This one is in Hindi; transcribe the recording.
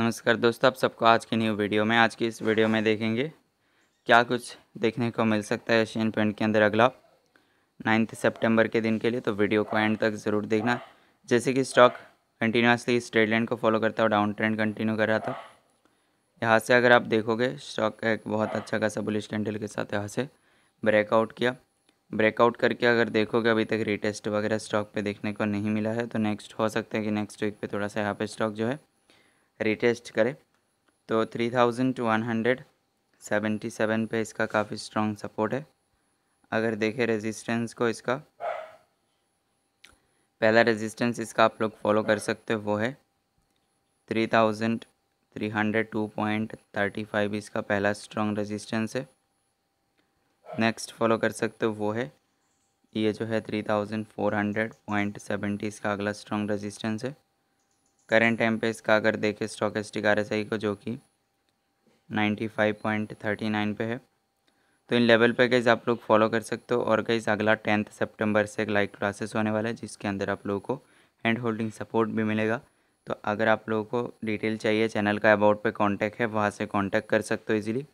नमस्कार दोस्तों आप सबको आज की न्यू वीडियो में आज की इस वीडियो में देखेंगे क्या कुछ देखने को मिल सकता है एशियन पेंट के अंदर अगला नाइन्थ सितंबर के दिन के लिए तो वीडियो को एंड तक ज़रूर देखना जैसे कि स्टॉक कंटिन्यूसली इस ट्रेड लाइन को फॉलो करता और डाउन ट्रेंड कंटिन्यू कर रहा था यहाँ से अगर आप देखोगे स्टॉक एक बहुत अच्छा खासा बुलिश कैंडल के साथ यहाँ से ब्रेकआउट किया ब्रेकआउट करके अगर देखोगे अभी तक रिटेस्ट वगैरह स्टॉक पे देखने को नहीं मिला है तो नेक्स्ट हो सकता है कि नेक्स्ट वीक पे थोड़ा सा यहाँ पे स्टॉक जो है रिटेस्ट करें तो three thousand one hundred seventy seven पर इसका काफ़ी स्ट्रॉन्ग सपोर्ट है अगर देखें रेजिस्टेंस को इसका पहला रेजिस्टेंस इसका आप लोग फॉलो कर सकते हो वो है three thousand three hundred two point thirty five इसका पहला स्ट्रॉन्ग रेजिस्टेंस है नेक्स्ट फॉलो कर सकते हो वो है ये जो है three thousand four hundred point seventy इसका अगला स्ट्रॉन्ग रेजिस्टेंस है करंट टाइम पे इसका अगर देखें स्टॉक स्टिक आर को जो कि 95.39 पे है तो इन लेवल पे गईज आप लोग फॉलो कर सकते हो और गईज अगला टेंथ सितंबर से एक लाइव क्लासेस होने वाला है जिसके अंदर आप लोगों को हैंड होल्डिंग सपोर्ट भी मिलेगा तो अगर आप लोगों को डिटेल चाहिए चैनल का अबाउट पे कांटेक्ट है वहाँ से कांटेक्ट कर सकते हो इजीली